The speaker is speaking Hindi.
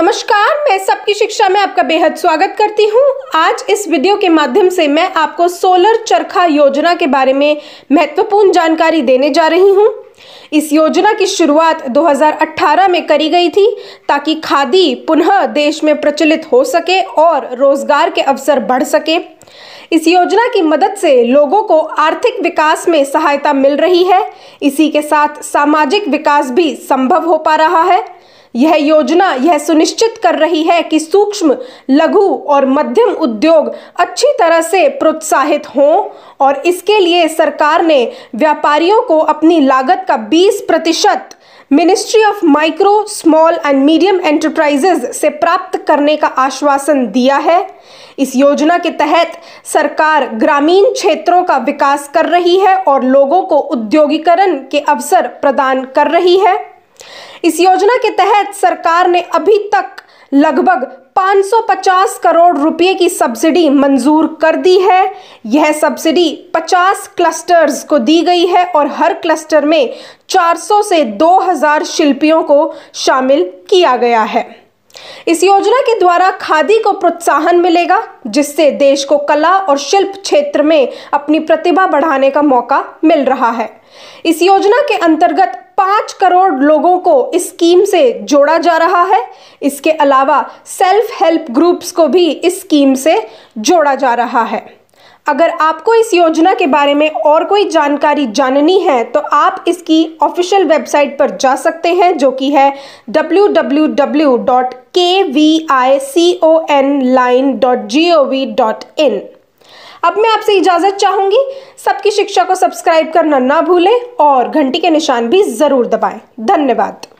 नमस्कार मैं सबकी शिक्षा में आपका बेहद स्वागत करती हूं। आज इस वीडियो के माध्यम से मैं आपको सोलर चरखा योजना के बारे में महत्वपूर्ण जानकारी देने जा रही हूं। इस योजना की शुरुआत 2018 में करी गई थी ताकि खादी पुनः देश में प्रचलित हो सके और रोजगार के अवसर बढ़ सके इस योजना की मदद से लोगों को आर्थिक विकास में सहायता मिल रही है इसी के साथ सामाजिक विकास भी संभव हो पा रहा है यह योजना यह सुनिश्चित कर रही है कि सूक्ष्म लघु और मध्यम उद्योग अच्छी तरह से प्रोत्साहित हों और इसके लिए सरकार ने व्यापारियों को अपनी लागत का 20 प्रतिशत ministry of micro small and medium enterprises से प्राप्त करने का आश्वासन दिया है इस योजना के तहत सरकार ग्रामीण क्षेत्रों का विकास कर रही है और लोगों को उद्योगीकरण के अवसर प्रदान कर रही है इस योजना के तहत सरकार ने अभी तक लगभग 550 करोड़ रुपए की सब्सिडी मंजूर कर दी है यह सब्सिडी 50 क्लस्टर्स को दी गई है और हर क्लस्टर में 400 से 2000 शिल्पियों को शामिल किया गया है इस योजना के द्वारा खादी को प्रोत्साहन मिलेगा जिससे देश को कला और शिल्प क्षेत्र में अपनी प्रतिभा बढ़ाने का मौका मिल रहा है इस योजना के अंतर्गत पाँच करोड़ लोगों को इस स्कीम से जोड़ा जा रहा है इसके अलावा सेल्फ हेल्प ग्रुप्स को भी इस स्कीम से जोड़ा जा रहा है अगर आपको इस योजना के बारे में और कोई जानकारी जाननी है तो आप इसकी ऑफिशियल वेबसाइट पर जा सकते हैं जो कि है www.kviconline.gov.in अब मैं आपसे इजाज़त चाहूंगी सबकी शिक्षा को सब्सक्राइब करना ना भूलें और घंटी के निशान भी ज़रूर दबाएं धन्यवाद